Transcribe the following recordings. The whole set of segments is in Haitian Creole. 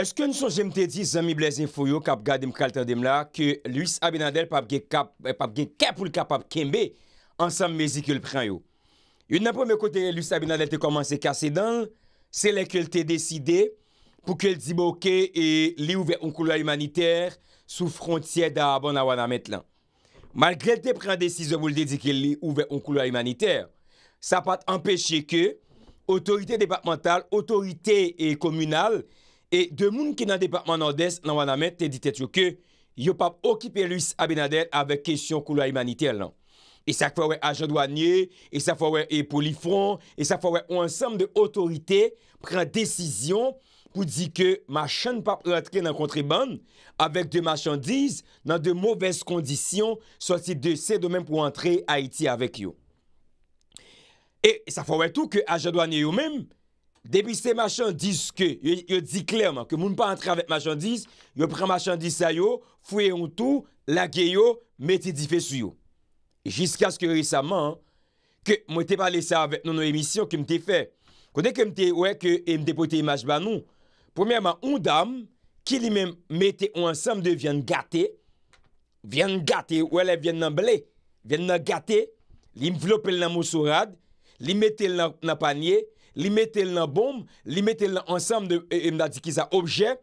Eske nou son jemte di zami blazen fo yo kap ga dem kalta dem la ke luis abinadel papge kap ou kap ap kembe ansam mezi ke l pren yo. Yon nan pome kote luis abinadel te komanse kase dan se le ke l te deside pou ke l di boke e li ouve onkou la humaniter sou frontye da abon awan amet lan. Malgre l te pren desi ze bou l dedike li ouve onkou la humaniter sa pat empeshe ke otorite departmental, otorite e eh, komunal E de moun ki nan depakman an des nan wana men te ditet yo ke, yo pap okipe luis abinadel avèk kesyon kou la imanitel nan. E sa fwa wè ajadwanyè, e sa fwa wè epolifron, e sa fwa wè ou ansam de otorite pren desisyon pou di ke machan pap loutke nan kontriban avèk de machandiz nan de mouves kondisyon sot si de sè do men pou antre Haiti avèk yo. E sa fwa wè tou ke ajadwanyè yo menm, Demi se machandise ke, yo di klerman, ke moun pa antre avet machandise, yo pren machandise sa yo, fwe yon tou, lage yo, mette di fe su yo. Jiska skye resaman, ke mwen te pale sa avet nou nou emisyon ke mte fe, kone ke mte, wè, ke e mte pote imaj ban nou. Premèman, un dam, ki li men mette ou ansam de vyen gate, vyen gate, wè le vyen nan ble, vyen nan gate, li mflopel nan mousourad, li mette nan panye, Li mette l nan bom, li mette l nan ansam de mdadikisa obje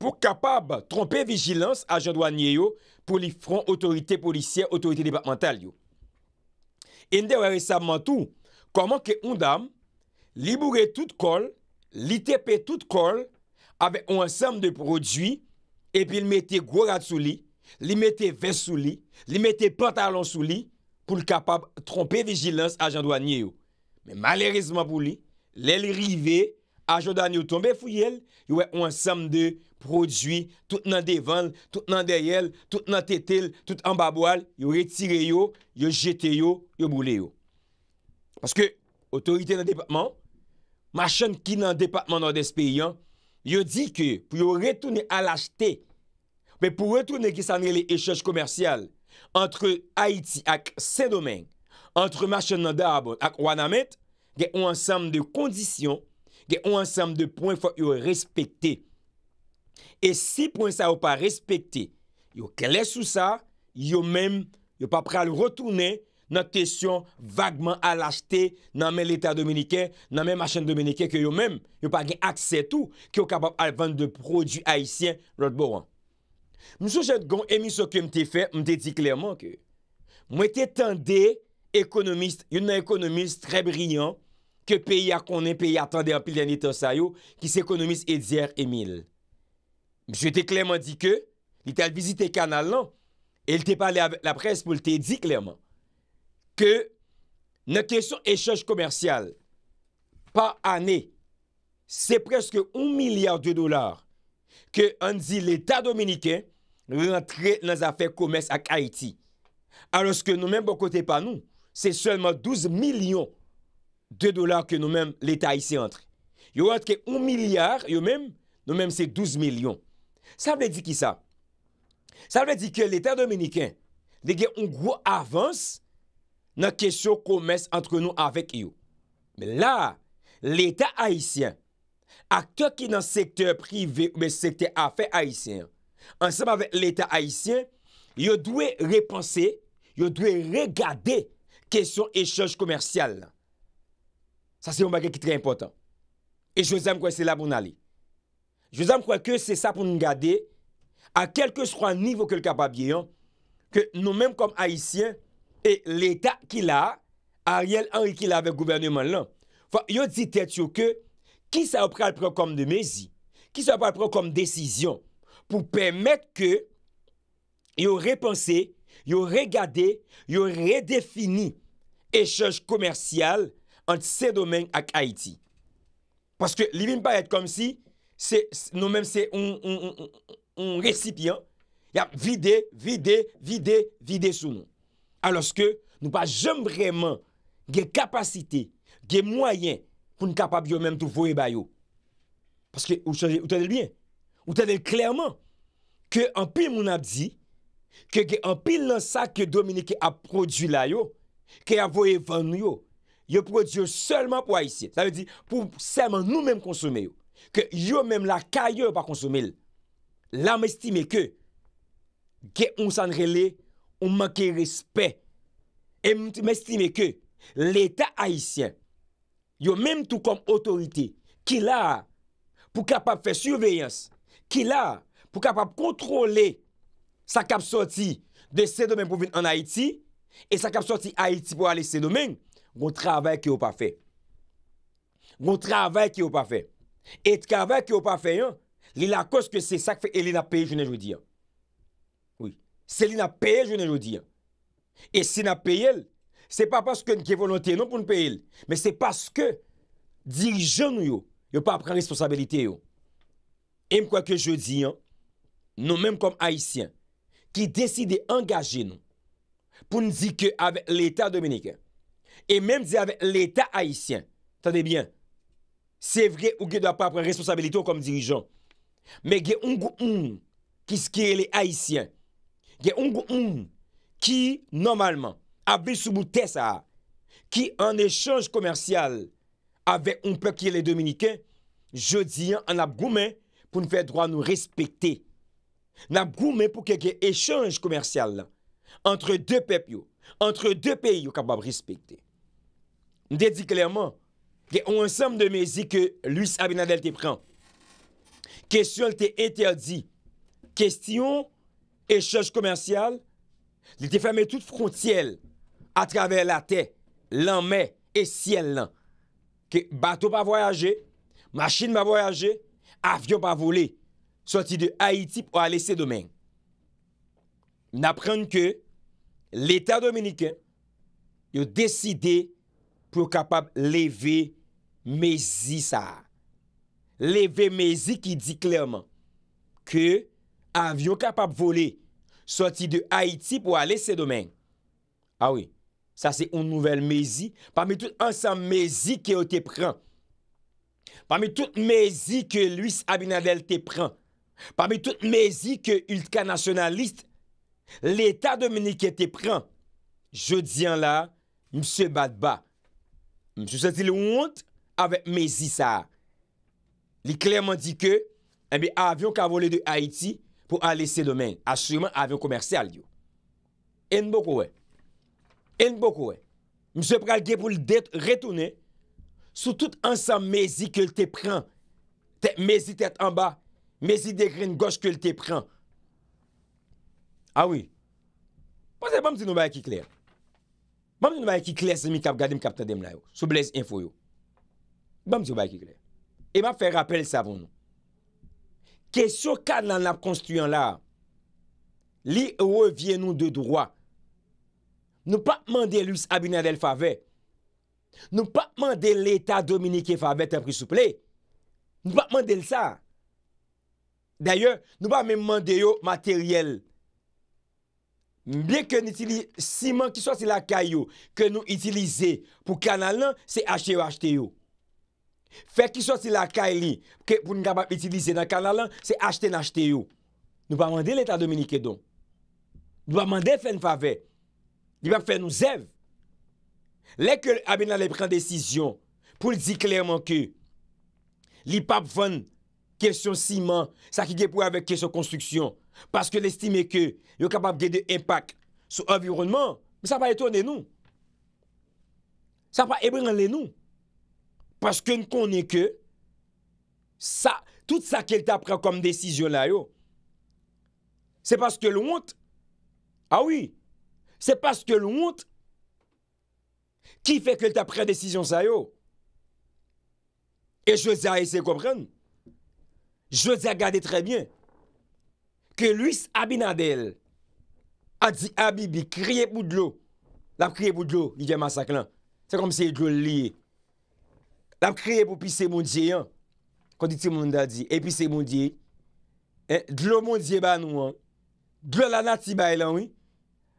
pou kapab trompe vijilans a jan douan nye yo pou li front otorite policye, otorite departemental yo. En de wè resabman tou, koman ke un dam, li boure tout kol, li tepe tout kol, ave an ansam de prodwi, epi li mette gwo rad sou li, li mette ves sou li, li mette pantalon sou li pou l kapab trompe vijilans a jan douan nye yo. Men malerizman pou li, lèl rive, a jodan yo tombe fuyel, yo wè ou ansam de prodwi tout nan devan, tout nan deryel, tout nan tetel, tout an babwal, yo retire yo, yo jete yo, yo boule yo. Paske, otorite nan depatman, machan ki nan depatman nan despiyan, yo di ke pou yo retounen al achete, men pou yo retounen ki sanye le echaj komersyal entre Haiti ak Saint-Domingue, antre machè nan da abon ak wana met, gen ou ansam de kondisyon, gen ou ansam de poun fò yon respekte. E si poun sa ou pa respekte, yon kle sou sa, yon men, yon pa pre al rotoune nan tesyon vagman al achete nan men l'Etat Dominiken, nan men machè Dominiken, ke yon men, yon pa gen akse tou, ke yon kapap al vande de prodjou haisyen, lout bo wan. Mwen sou jen gong emi sou ke mte fe, mte di klerman ke mwen te tende ekonomist, yon nan ekonomist tre brillant ke peyi a konen peyi a tende an pil janit an sayo ki se ekonomist edzi er emil msye te kleman di ke li tal vizite kanal nan el te pale la prez pou le te di kleman ke nan kesyon eshoj komersyal pa ane se preske un milyar de dolar ke an di l'eta dominiken nan afe komers ak Haiti alos ke nou men bon kote pa nou se selman 12 milyon de dolar ke nou men l'Etat Haitien antre. Yo antre ke 1 milyar, yo men, nou men se 12 milyon. Sa mwen di ki sa? Sa mwen di ki l'Etat Dominikien, de gen yon gro avans nan kesyon komens antre nou avèk yo. Men la, l'Etat Haitien, akte ki nan sektè privè ou men sektè afè Haitien, ansèm avè l'Etat Haitien, yo dwe repansè, yo dwe regadè, Kèsyon echej komersyal la. Sa se yon bagè ki tre important. E jwè zèm kwen se la pou nan li. Jwè zèm kwen ke se sa pou nou gade a kelke sro an nivou ke l kapabye yon ke nou menm kom Haitien e l etat ki la Ariel Henry ki la vek gouverneman lan. Fwa yon di tèt yon ke ki sa w pral pran kom de mezi. Ki sa w pral pran kom desisyon pou pèmèk ke yon repense yon Yo regade, yo redefini Echej komersyal Ante se domen ak Haiti Paske li bin paret kom si Se nou menm se Un recipient Ya vide, vide, vide Vide sou moun Aloske nou pa jem vreman Ge kapasite, ge mwayen Poun kapab yo menm tou foye bayo Paske ou chanje Ou chanje ou tade l bien Ou tade l klerman Ke anpil moun apzi Ke ge an pil nan sa ke Dominique a prodju la yo Ke avoye van yo Yo prodju yo selman pou Haitien Sa ve di pou selman nou men konsume yo Ke yo men la kaya yo pa konsume La me estime ke Ge on sanre le On manke respect E me estime ke L'Etat Haitien Yo men tou kom otorite Ki la pou kapap fe surveyans Ki la pou kapap kontrole sa kap soti de se domen pou vin an Haiti, e sa kap soti Haiti pou alè se domen, moun travè kè yo pa fè. Moun travè kè yo pa fè. Et travè kè yo pa fè yon, li la kos kè se sak fè, e li la pè jounè joudiyan. Oui. Se li la pè jounè joudiyan. E se la pè yel, se pa paskè nkè volantè, non pou npè yel, me se paskè dirijan yo, yo pa pran responsabilité yo. E mkwa kè joudiyan, nou mèm kom Haitien, ki deside angaje nou pou nou di ke ave l'Etat Dominik e menm di ave l'Etat Haitien tade bien se vre ou ge dwa pa apren responsabilito kom dirijon me ge un go un ki skye le Haitien ge un go un ki normalman ave souboute sa ki an echange komersyal ave un plek ki le Dominik je di an ap goumen pou nou fe dro a nou respekte nan pou mè pou keke échange komersyal lan, antre dè pep yo, antre dè peyi yo kapab rispektè. Mdè di klèman, ke ou ansèm de mezi ke luis abinadel te pran, kèsyon te etèldi, kèsyon échange komersyal, li te fèmè tout frontiel, a travè la te, lan mè, e sien lan, ke bato pa voyaje, machin pa voyaje, avyon pa volè, Soti de Haïti pou alè se domèng. N aprenk ke l'Etat Dominikè yo deside pou kapab leve Mezi sa. Leve Mezi ki di klerman ke avyon kapab vole soti de Haïti pou alè se domèng. Awi, ah sa se un nouvel Mezi. Parmi tout ansam Mezi ki yo te pran. Parmi tout Mezi ki Louis Abinadel te pran. Parmi tout mezi ke ultka nasyonalist, l'Etat de meni ke te pran, je diyan la, mse bat ba. Mse sati le wont, avek mezi sa. Li klerman di ke, ebe avyon kavole de Haiti, pou ale se domen. Asurman avyon komersel yo. En bokowe. En bokowe. Mse pral ge pou l'det retoune, sou tout ansam mezi ke te pran, te mezi tet anba, Mesi ah bon, bon, de grene goche ke lte pren. Awi. Pwese, bwam si nou bay ki kler. Bwam si nou bay ki kler se mi kap gade m kap ta dem la yo. Sou bles info yo. Bwam bon, si nou bay ki kler. E ma fe rappel savon nou. Ke sou kad lan ap konstuyen la, li ou evye nou de dourwa. Nou pa mandel lus abinadel fave. Nou pa mandel l'eta dominike fave, tempris souple. Nou pa mandel sa. D'ayon, nou pa men mwande yo materyel. Mbyen ke nou itilize siman ki so si lakay yo, ke nou itilize pou kanal nan, se achte yo, achte yo. Fè ki so si lakay li, ke pou nga pa itilize nan kanal nan, se achte nan, achte yo. Nou pa mwande l'Etat Dominikè don. Nou pa mwande fè n'favè. Li pa fè nou zèv. Lè ke abè nan lè pren desisyon, pou l'di klèrman ki, li pa pwèn kesyon siman, sa ki ge pou avek kesyon konstruksyon, paske lestime ke yo kapap gede impak sou avironman, sa pa etone nou. Sa pa ebregan le nou. Paske nou konen ke, sa, tout sa ke lta pre kom desisyon la yo, se paske lwout, a wii, se paske lwout, ki fe ke lta pre desisyon sa yo, e jose a ese koprenn, Jodi a gade trebyen ke luis abinadel a di abibi kriye pou dlo. Lap kriye pou dlo, nidye masak lan. Se kom se yi dlo liye. Lap kriye pou pis se mondye yan. Kondi ti moun da di. E pis se mondye. Dlo mondye ban ou an. Dlo lanati bay lan ou.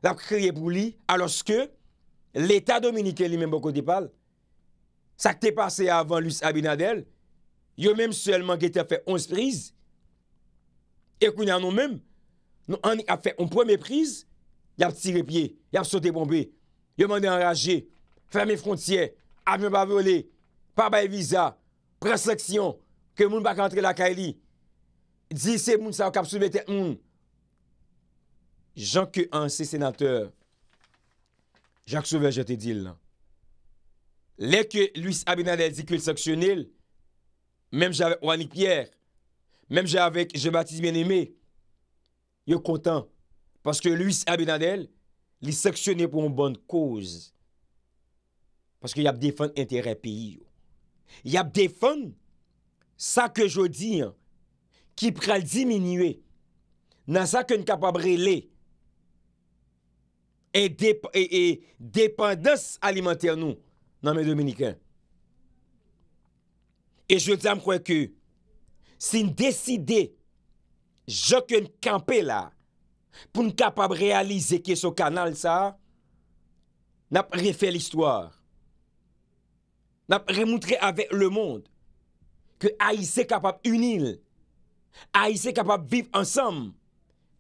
Lap kriye pou li. Aloske, l'Etat Dominiken li men boko dipal. Sa kte pase avan luis abinadel. yo mèm sèlman gète fè 11 priz, ekou nan nou mèm, nou anik ap fè 1 pwèmè priz, yap sirepye, yap sote bombe, yo mèm de anraje, fèmè frontye, avyon pa vôle, pa bay viza, preseksyon, ke moun bak antre lakay li, di se moun sa wak ap soube te moun. Jean K. Anse, sénateur, Jean K. Soube, jète dil nan. Lè kè luis abina lè di kül seksyonil, Mèm jave Oani Pierre, mèm jave Jebatis Bien-Aimé, yo kontan. Paske luis Abinadel li seksyonè pou yon bonn koz. Paske yap defon interè piyo. Yap defon sa ke jodi, ki pral diminue nan sa ke n kapabre le. E depandas alimentè anou nan men Dominikèn. Et je disa m kwen ki sin deside jok yon kampe la pou n kapab realize ki sou kanal sa, nap refe l'histoire, nap remoutre avek le monde, ki a yi se kapab unil, a yi se kapab viv ansam,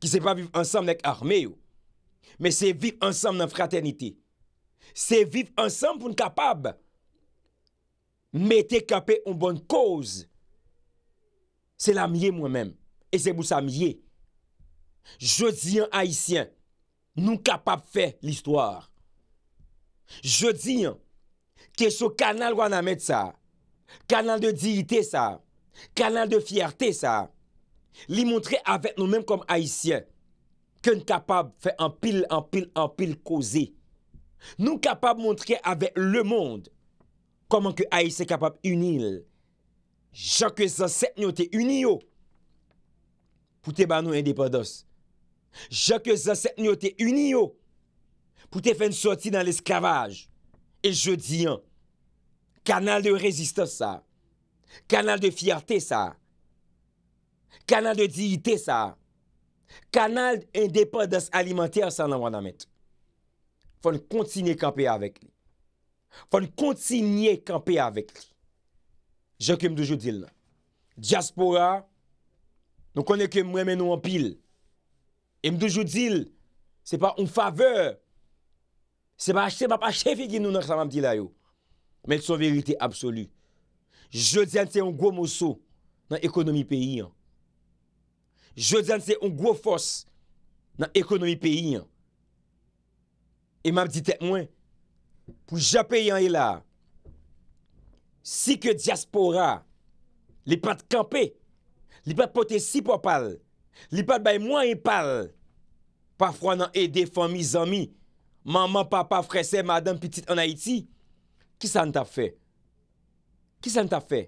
ki se pa viv ansam nek arme yo, men se viv ansam nan fraterniti. Se viv ansam pou n kapab, Mè te kapè ou bon kòz. Se la miye mwen mèm. E se mousa miye. Je diyan haisyen. Nou kapap fè l'histoire. Je diyan. Kè chou kanal wana mèd sa. Kanal de diyite sa. Kanal de fiyartè sa. Li mountre avèk nou mèm kom haisyen. Kè n kapap fè an pil, an pil, an pil kòzè. Nou kapap mountre avèk lè mounmd. Koman ke ay se kapap unil? Jok e zan set nyote uniyo. Poute ban nou endepados. Jok e zan set nyote uniyo. Poute fen sorti nan eskavaj. E jodi an. Kanal de rezistos sa. Kanal de fiyarte sa. Kanal de diite sa. Kanal endepados alimenter sa nan wana met. Fon kontine kapi avek li. Fon kontinye kampe avek li. Je ke mdoujou dil nan. Diaspora, nou konen ke mweme nou an pil. E mdoujou dil, se pa un faveur. Se pa achefi din nou nan chan mam dil a yo. Men son verite absolu. Je diyan se un gwo moso nan ekonomi peyi an. Je diyan se un gwo fos nan ekonomi peyi an. E mam ditek mwen. Pou jope yon e la, si ke diaspora, li pat kampe, li pat pote si po pal, li pat bay mwen e pal, pa fwa nan ede fomi zomi, maman, papa, frese, madame, pitit an Haiti, ki sa an ta fe? Ki sa an ta fe?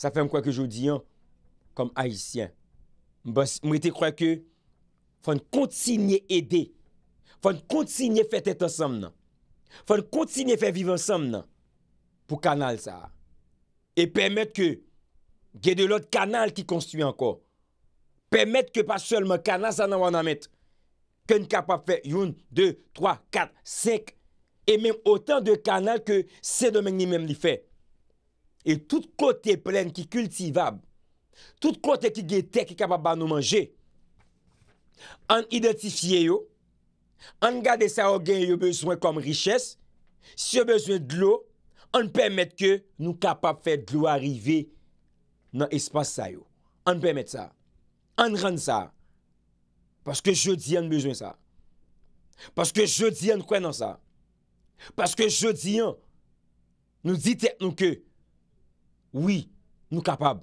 Sa fe mkwa ke jodi yon, kom Haitien, mbos mwete kwa ke, fwa n konti nye ede, fwa n konti nye fete to sam nan, Fon kontsine fè viv ansam nan pou kanal sa. E pèmèt kè gè de lot kanal ki konstuye anko. Pèmèt kè pa sèlman kanal sa nan wana mèt. Kèn kapap fè youn, dè, trò, kat, sek. E mèm otan de kanal ke sè domèk ni mèm li fè. E tout kote plèn ki kultivab. Tout kote ki gè tek kapap ban nou manje. An identifiye yo. An gade sa o gen yo bezwen kom riches, si yo bezwen dlo, an pemmet ke nou kapap fè dlo arive nan espas sa yo. An pemmet sa. An rande sa. Paske jodi an bezwen sa. Paske jodi an kwen nan sa. Paske jodi an nou ditèk nou ke, oui, nou kapap.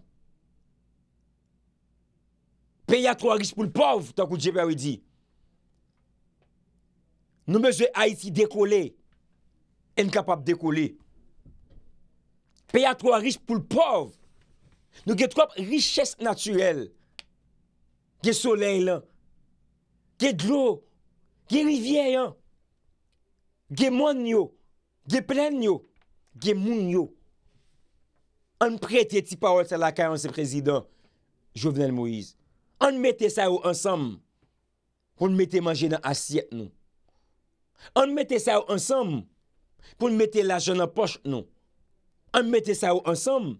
Peya tro a rich pou l'pav, takou djebe a we di. Nou me zwe Haiti dekole, en kapap dekole. Peya troa rich pou l'pov. Nou ge troap riches natyuel. Ge soley lan, ge drou, ge rivyeyan, ge moun yo, ge plen yo, ge moun yo. An prete ti paol sa laka yon se prezident Jovenel Moïse. An mette sa yo ansam, an mette manje nan asyet nou. an mette sa ou ansam pou nou mette la jen apos non an mette sa ou ansam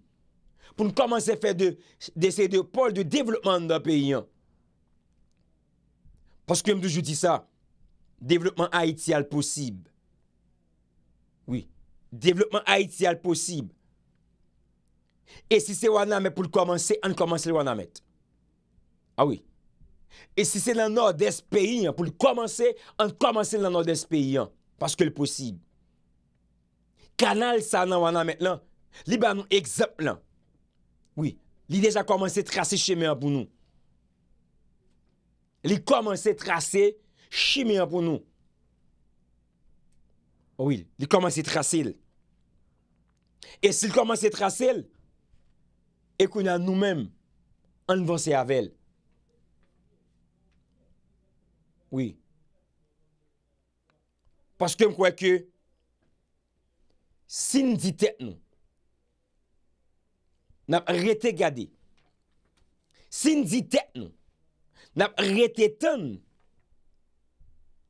pou nou komanse fè de de sè de pòl de devlopman nan peyyan paske mdou jou di sa devlopman haitial posib oui devlopman haitial posib e si se wana met pou l komanse an komanse l wana met a ah oui E si se nan ordez peyi an pou li komanse, an komanse nan ordez peyi an. Paske li posib. Kanal sa nan wana met lan. Li ba nou ekzap lan. Oui, li deja komanse trase chime an pou nou. Li komanse trase chime an pou nou. Oh oui, li komanse trase il. E si li komanse trase il, ekwina nou menm an van se avel. Oui. Paske m kwa ke sin ditek nou. Nap rete gade. Sin ditek nou. Nap rete ton.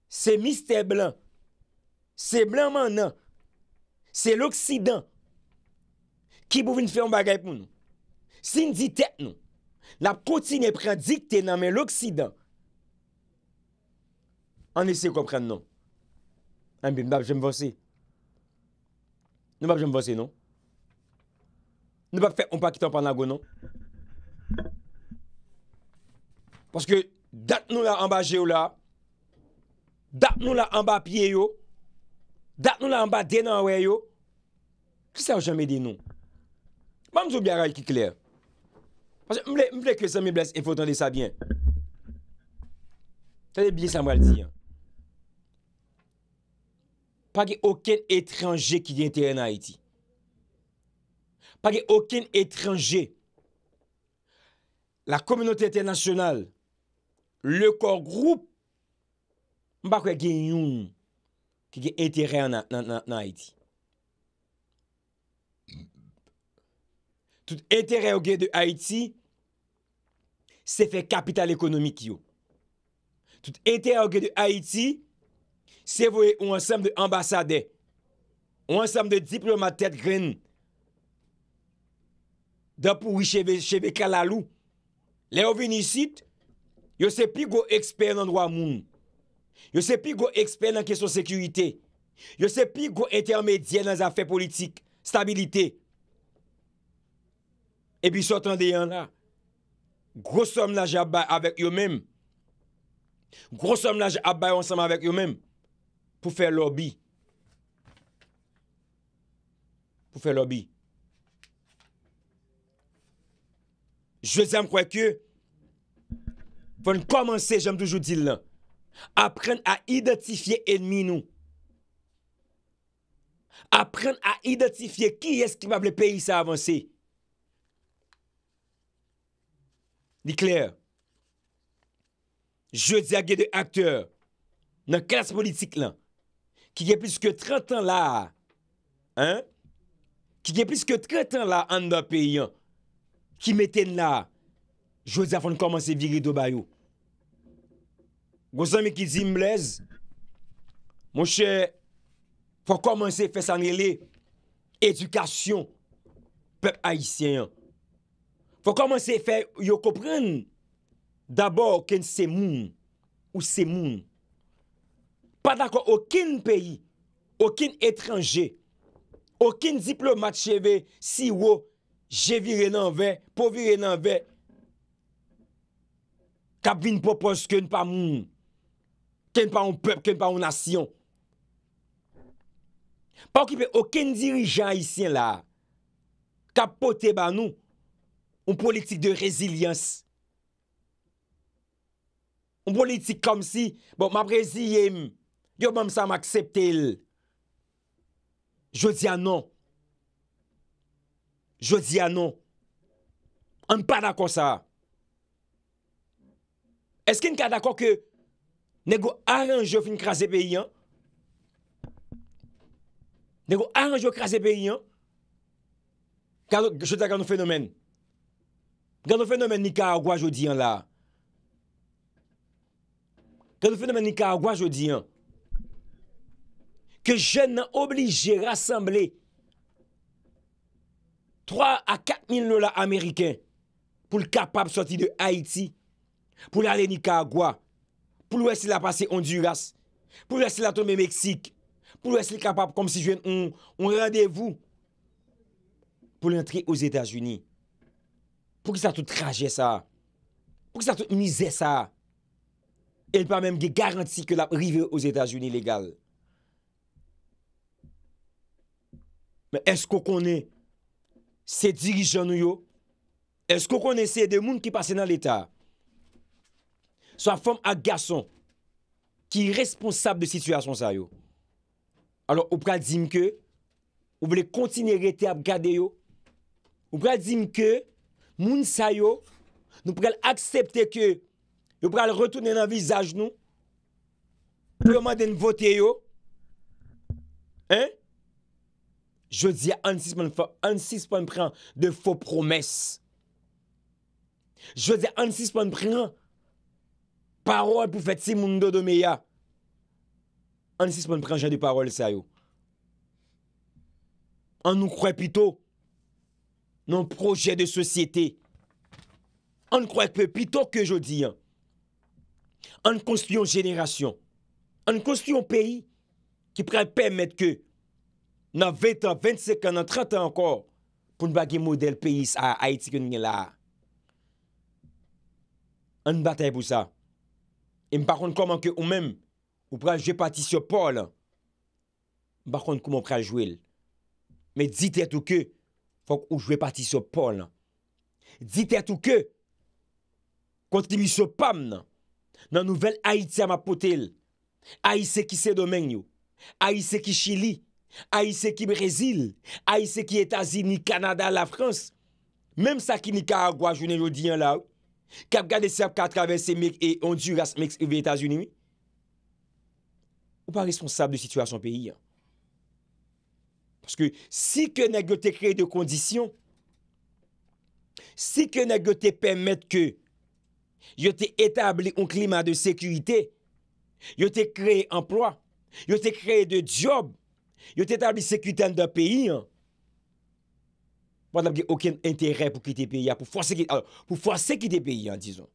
Se miste blan. Se blan man nan. Se l'Oksidan. Ki bou vin fè yon bagay pou nou. Sin ditek nou. Nap kontine pradikte nan men l'Oksidan. An lese yon kompren non. An bi mbap jenm vose. Nè mbap jenm vose non. Nè mbap fè yon pa kitan pan la go non. Paske dat nou la anba je ou la. Dat nou la anba piye yo. Dat nou la anba denan wè yo. Ki sa ou jenm edi non. Mbap mzou bi a ray ki kler. Paske mble kre se mi bles, e fò tande sa bien. Sade biye sa mwal di yon. pa gen oken etranje ki gen etranje nan Haiti. Pa gen oken etranje, la kominote etranjnal, le kor group, mbakwe gen yon ki gen etranje nan Haiti. Tout etranje ou gen de Haiti, se fe kapital ekonomik yo. Tout etranje ou gen de Haiti, se fe kapital ekonomik yo. Se voye ou ansem de ambasade, ou ansem de diplomat tèt gren, da pou y cheve kalalou, le ou venisit, yo se pi go eksper nan droit moun. Yo se pi go eksper nan kesyon sekurite. Yo se pi go intermedye nan zafè politik, stabilite. E bi sotan de yon la, grosom la jabay avèk yo mèm. Grosom la jabay ansam avèk yo mèm. Pou fè lobby. Pou fè lobby. Je zèm kwa kè. Fè n komanse, jèm toujou di lè. Aprende a identifiye enmi nou. Aprende a identifiye ki yè skripab le peyi sa avansè. Di kler. Je zèm gè de akteur nan klas politik lè. ki gen piske 30 an la, ki gen piske 30 an la, an nan peyyan, ki meten la, jwè zafan komanse viri do bayou. Gwosan me ki zin mblez, mwoshe, fwa komanse fè sanyele, edukasyon, pep aisyen. Fwa komanse fè, yo kopren, d'abord, ken se moun, ou se moun, pa dako oukine peyi, oukine etranje, oukine diplomat cheve, si wo, je vire nan ve, pou vire nan ve, kap vin popos kem pa moun, kem pa moun pep, kem pa moun nasyon. Pa oukipe, oukine dirijan isyen la, kap pote ban nou, moun politik de rezilyans. Moun politik kom si, bon, ma preziye moun, Yo mam sa m akseptel jodi anon. Jodi anon. An pa dako sa. Eske n ka dako ke negou aranjou fin krasi pe yon? Negou aranjou krasi pe yon? Ka jodi an gano fenomen. Gano fenomen ni ka agwa jodi an la. Gano fenomen ni ka agwa jodi an la. ke jen nan oblige rassemble 3 a 4 mil lola Ameriken pou l kapap soti de Haiti, pou l ale ni Kagwa, pou l wese la pase Honduras, pou l wese la tome Meksik, pou l wese l kapap kom si jen on radevou pou l entri ou Zeta Juni. Pou ki sa tou traje sa, pou ki sa tou nize sa, el pa menm ge garanti ke la rive ou Zeta Juni legal. Mè eskou konè se dirijan nou yo? Eskou konè se de moun ki pase nan l'Etat? Sa fòm ak gason ki responsab de situasyon sa yo? Alors ou pral di mke ou ble kontine rete ap gade yo? Ou pral di mke moun sa yo nou pral aksepte ke ou pral retounen an vizaj nou? Ou yon maden votye yo? Hein? Je di an 6.1 de fò promès. Je di an 6.1 paròl pou fèd si moun do domè ya. An 6.1 jè di paròl, sè yo. An nou kroy pito nan projè de sòsietè. An kroy pito kè jò di an. An konsluyon jènerasyon. An konsluyon peyi ki prèl pèmèt kè nan 20 an, 25 an, nan 30 an ankor, pou n bagi model peyis a Haiti kwen nye la. An batay pou sa. E m bakon koman ke ou men, ou pral jwe pati sou pol, m bakon koman pral jwe l. Me dite tou ke, fok ou jwe pati sou pol. Dite tou ke, konti mi sou pam nan, nan nouvel Haiti a ma potel. Haiti se ki se domen yo, Haiti se ki chili, Ayise ki Brezil Ayise ki Etasini, Kanada, la Frans Mem sa ki ni Karagwa, jounen yo diyan la Kapgan de Serb ka travesse Mek e Honduras, Meks ve Etasini Ou pa responsable de situasyon peyi Si ke negote kreye de kondisyon Si ke negote pemet ke Yote etabli Un klima de sekurite Yote kreye emplo Yote kreye de job Yot etabli sekwiten euh, euh, ah de peyi an. Pwant apge oken entere pou ki te peyi an. Pou fwase ki te peyi an, dison.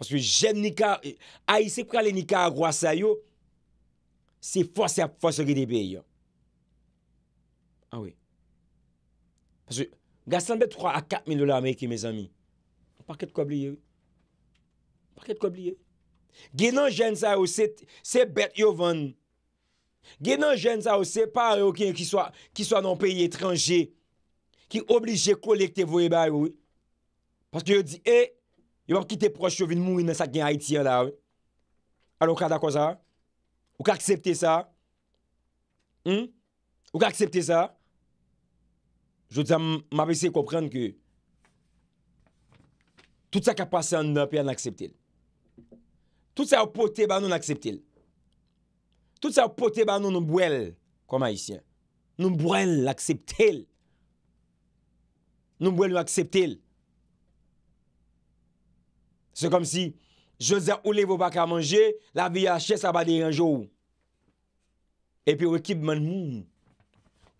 Paswe jen nika, aise pou kalen nika a rwasa yo, se fwase ki te peyi an. A we. Paswe, gastan bet 3 a 4 mil dola ameyke, me zami. Parke tkobliye. Parke tkobliye. Genan jen sa yo, se bet yo vwande. Gen nan jen sa ou separe ou ken ki swa nan peyi etranje Ki oblije kolekte vo e bay ou Paske yo di e Yo wap kite proche yo vin moun Nesak gen Haiti ya la Alo kada kwa sa Ou ka aksepte sa hmm? Ou ka aksepte sa Jou di sa mabese koprenke Tout sa kapase an nopi an aksepte Tout sa apote banon aksepte Tout sa pote ban nou nou bwèl. Koma yisyen? Nou bwèl l'akseptel. Nou bwèl l'akseptel. Se kom si, jose a oulevo bak a manje, la biyache sa ba dey anjou. E pi wèkib man moun.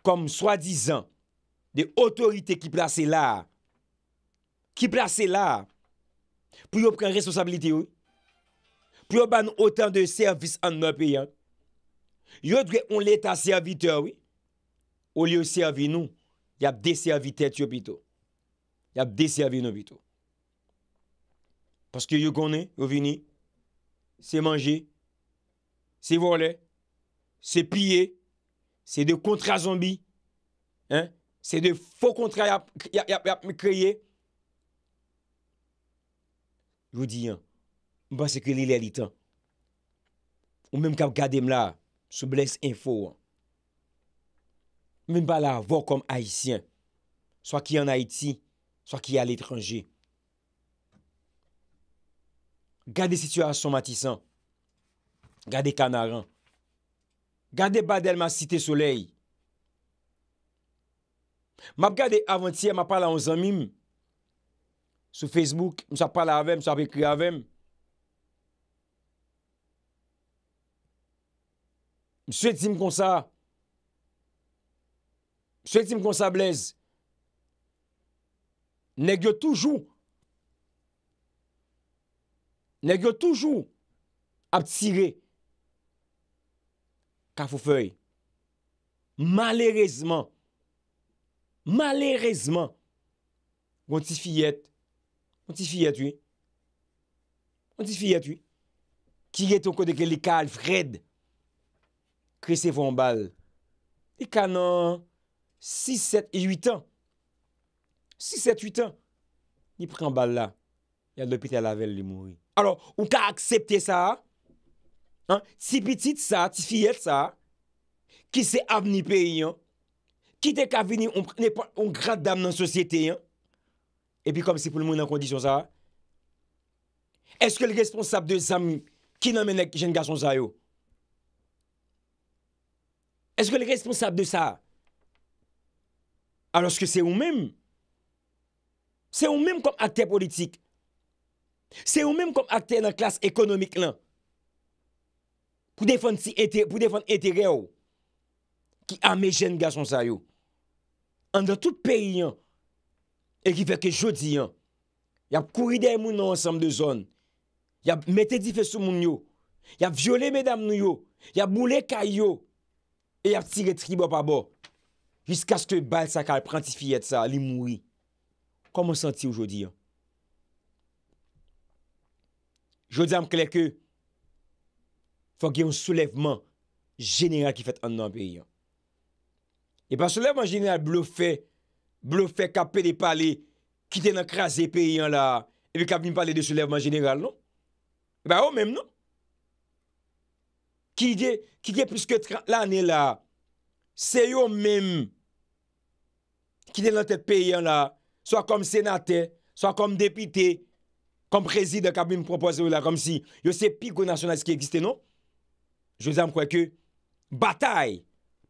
Kom swa dizan, de otorite ki plase la. Ki plase la. Pou yo pren responsabilite yo. Pou yo ban otan de servis an mwen peyan. yo dwe on leta servite ou ou li yo servi nou yap deservite et yo bito yap deservi nou bito paske yo gone yo vini se manje se vole se pye se de kontra zombi se de fok kontra yap me kreye yo di yan mba se kre li li tan ou mbem kap gade mla Sou bles info an. Mwen ba la vò kom Haitien. Swa ki an Haiti. Swa ki an l'étranger. Gade situasyon matisan. Gade kanaran. Gade badel ma site soley. Map gade avantiye ma pala an zanmim. Sou Facebook msa pala avèm, msa vèkri avèm. mswe ti m konsa, mswe ti m konsa blaze, negyo toujou, negyo toujou, ap tire, kafou fey, malerezman, malerezman, gwen ti fiyet, gwen ti fiyet wè, gwen ti fiyet wè, ki gwen ton kodeke li kalf red, kri se fwen bal, li kanan 6, 7, 8 an. 6, 7, 8 an. Li pren bal la. Ya do pite lavel li mouri. Alors, ou ka aksepte sa? Ti piti sa, ti fiyet sa? Ki se ap ni pe yon? Ki dek ap vini, on grat dam nan sosyete yon? E pi kom si pou l moun nan kondisyon sa? Eske li responsab de zami ki nan menek jen gason zayou? Eske li responsab de sa? Aloske se ou menm? Se ou menm kom akter politik? Se ou menm kom akter nan klas ekonomik lan? Pou defan etereo? Ki ame jen gason sa yo? An dan tout peyi yan? E ki feke jodi yan? Yap kouridey moun nan ansam de zon? Yap mette di fesou moun yo? Yap viole medam nou yo? Yap moule kaj yo? Yap viole moun yo? E ap ti retri bo pa bo. Jiska se te bal sa ka al pranti fiyet sa, li moui. Kwa monsanti oujodi an? Jodi an mkleke, fok yon soulevman general ki fèt an nan peyi an. E pa soulevman general blofè, blofè kapè de pale, kite nan krasè peyi an la, epè kapè mi pale de soulevman general, non? E pa ou mèm, non? Ki diye piske 30 lanen la, se yo menm, ki diye lante peyen la, soa kom senate, soa kom depite, kom prezide kabin propose yo la, kom si yo se pi konasyonatis ki egiste non, jo zanm kwa ke batay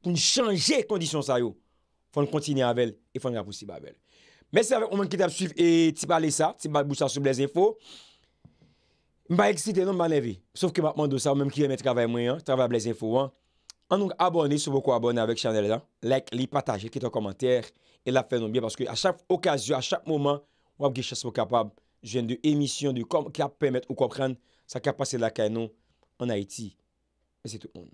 pou n'change kondisyon sa yo, fon kontini avel, e fon kapousi bavel. Mese avè, oman ki tap suiv, e ti pale sa, ti pale bousa sou blè zinfo. Mba eksite non mba leve. Sof ke mba apman dosa, mbem ki yon mwen travay mwen, travay blèz info wan. An nou abone, sou boko abone avèk chanel lan. Like, li pataj, ekit an komantèr. E la fè non bie, paske a chak okasyon, a chak mouman, wap ge chas mou kapab. Jwen de emisyon, de kom, ki ap pèmèt ou kopran sa kapase la kèy non an Haiti. Mwen se tout moun.